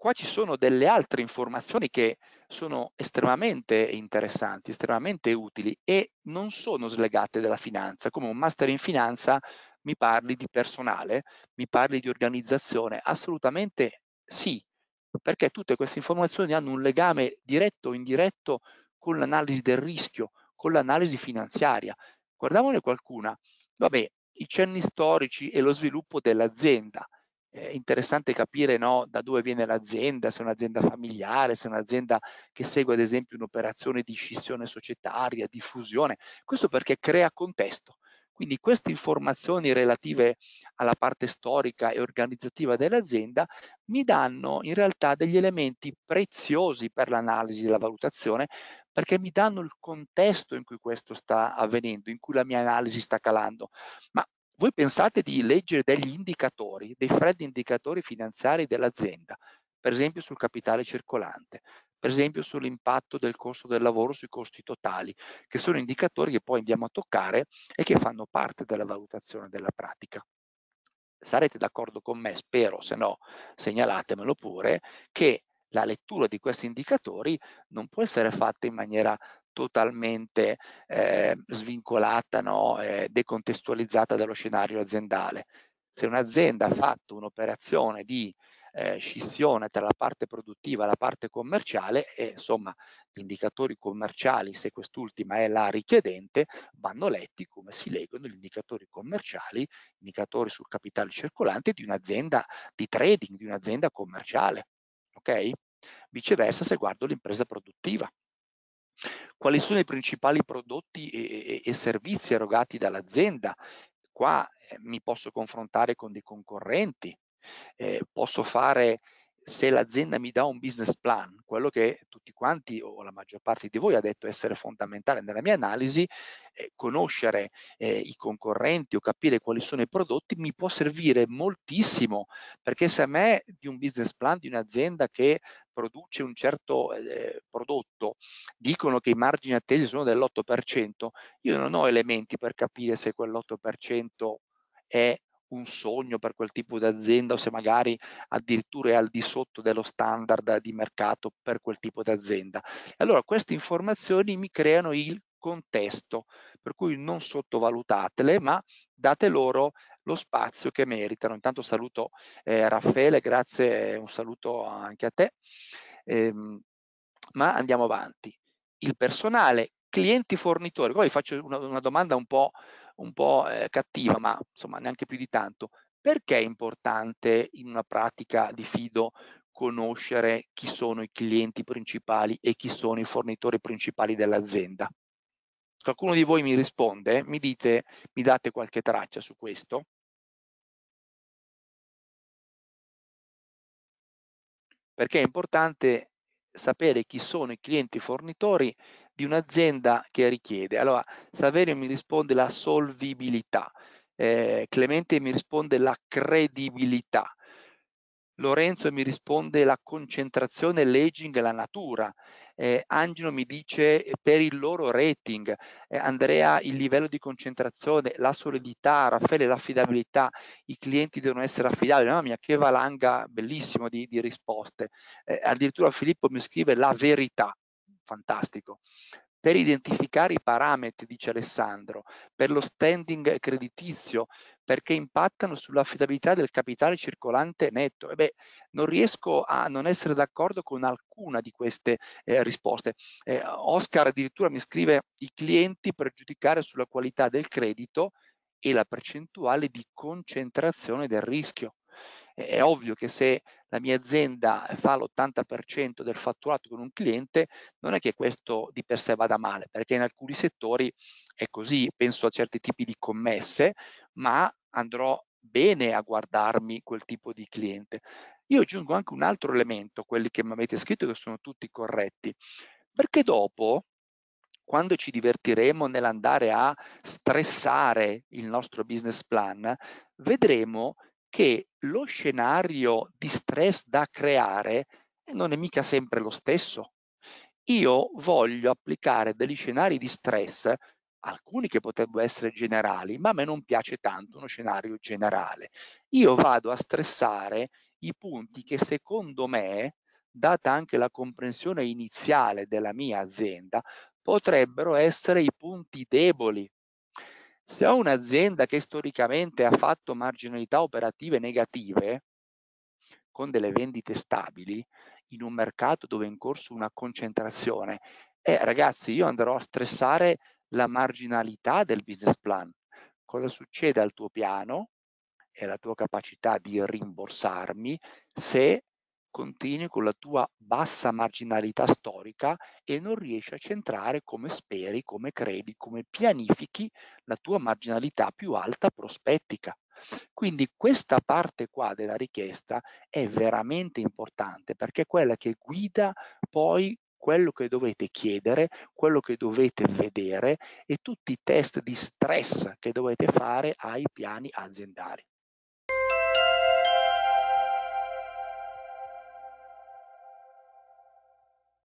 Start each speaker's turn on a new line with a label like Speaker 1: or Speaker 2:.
Speaker 1: qua ci sono delle altre informazioni che sono estremamente interessanti, estremamente utili e non sono slegate dalla finanza, come un master in finanza mi parli di personale, mi parli di organizzazione, assolutamente sì, perché tutte queste informazioni hanno un legame diretto o indiretto con l'analisi del rischio, con l'analisi finanziaria. Guardiamone qualcuna, vabbè, i cenni storici e lo sviluppo dell'azienda, è interessante capire no, da dove viene l'azienda, se è un'azienda familiare, se è un'azienda che segue ad esempio un'operazione di scissione societaria, di fusione, questo perché crea contesto. Quindi queste informazioni relative alla parte storica e organizzativa dell'azienda mi danno in realtà degli elementi preziosi per l'analisi della valutazione perché mi danno il contesto in cui questo sta avvenendo, in cui la mia analisi sta calando. Ma voi pensate di leggere degli indicatori, dei freddi indicatori finanziari dell'azienda, per esempio sul capitale circolante, per esempio sull'impatto del costo del lavoro sui costi totali, che sono indicatori che poi andiamo a toccare e che fanno parte della valutazione della pratica. Sarete d'accordo con me, spero, se no segnalatemelo pure, che la lettura di questi indicatori non può essere fatta in maniera totalmente eh, svincolata, no? eh, decontestualizzata dallo scenario aziendale. Se un'azienda ha fatto un'operazione di eh, scissione tra la parte produttiva e la parte commerciale e insomma gli indicatori commerciali, se quest'ultima è la richiedente, vanno letti come si leggono gli indicatori commerciali, indicatori sul capitale circolante di un'azienda di trading, di un'azienda commerciale. Ok? Viceversa se guardo l'impresa produttiva, quali sono i principali prodotti e, e, e servizi erogati dall'azienda. Qua eh, mi posso confrontare con dei concorrenti, eh, posso fare se l'azienda mi dà un business plan, quello che tutti quanti o la maggior parte di voi ha detto essere fondamentale nella mia analisi, eh, conoscere eh, i concorrenti o capire quali sono i prodotti mi può servire moltissimo, perché se a me di un business plan di un'azienda che produce un certo eh, prodotto, dicono che i margini attesi sono dell'8%, io non ho elementi per capire se quell'8% è un sogno per quel tipo di azienda o se magari addirittura è al di sotto dello standard di mercato per quel tipo di azienda. Allora queste informazioni mi creano il contesto, per cui non sottovalutatele, ma date loro lo spazio che meritano. Intanto saluto eh, Raffaele, grazie, eh, un saluto anche a te. Ehm, ma andiamo avanti. Il personale, clienti fornitori, poi faccio una, una domanda un po', un po' eh, cattiva, ma insomma neanche più di tanto. Perché è importante in una pratica di fido conoscere chi sono i clienti principali e chi sono i fornitori principali dell'azienda? qualcuno di voi mi risponde, mi dite, mi date qualche traccia su questo? Perché è importante sapere chi sono i clienti fornitori di un'azienda che richiede. Allora, Saverio mi risponde la solvibilità, eh, Clemente mi risponde la credibilità, Lorenzo mi risponde la concentrazione, l'aging e la natura, eh, Angelo mi dice eh, per il loro rating, eh, Andrea il livello di concentrazione, la solidità, Raffaele l'affidabilità, i clienti devono essere affidabili, mamma mia che valanga bellissimo di, di risposte, eh, addirittura Filippo mi scrive la verità, fantastico per identificare i parametri, dice Alessandro, per lo standing creditizio, perché impattano sull'affidabilità del capitale circolante netto. E beh, non riesco a non essere d'accordo con alcuna di queste eh, risposte. Eh, Oscar addirittura mi scrive i clienti per giudicare sulla qualità del credito e la percentuale di concentrazione del rischio è ovvio che se la mia azienda fa l'80% del fatturato con un cliente, non è che questo di per sé vada male, perché in alcuni settori è così, penso a certi tipi di commesse, ma andrò bene a guardarmi quel tipo di cliente. Io aggiungo anche un altro elemento, quelli che mi avete scritto che sono tutti corretti, perché dopo quando ci divertiremo nell'andare a stressare il nostro business plan, vedremo che lo scenario di stress da creare eh, non è mica sempre lo stesso. Io voglio applicare degli scenari di stress, alcuni che potrebbero essere generali, ma a me non piace tanto uno scenario generale. Io vado a stressare i punti che secondo me, data anche la comprensione iniziale della mia azienda, potrebbero essere i punti deboli se ho un'azienda che storicamente ha fatto marginalità operative negative, con delle vendite stabili, in un mercato dove è in corso una concentrazione, eh, ragazzi, io andrò a stressare la marginalità del business plan. Cosa succede al tuo piano e alla tua capacità di rimborsarmi se continui con la tua bassa marginalità storica e non riesci a centrare come speri, come credi, come pianifichi la tua marginalità più alta prospettica. Quindi questa parte qua della richiesta è veramente importante perché è quella che guida poi quello che dovete chiedere, quello che dovete vedere e tutti i test di stress che dovete fare ai piani aziendali.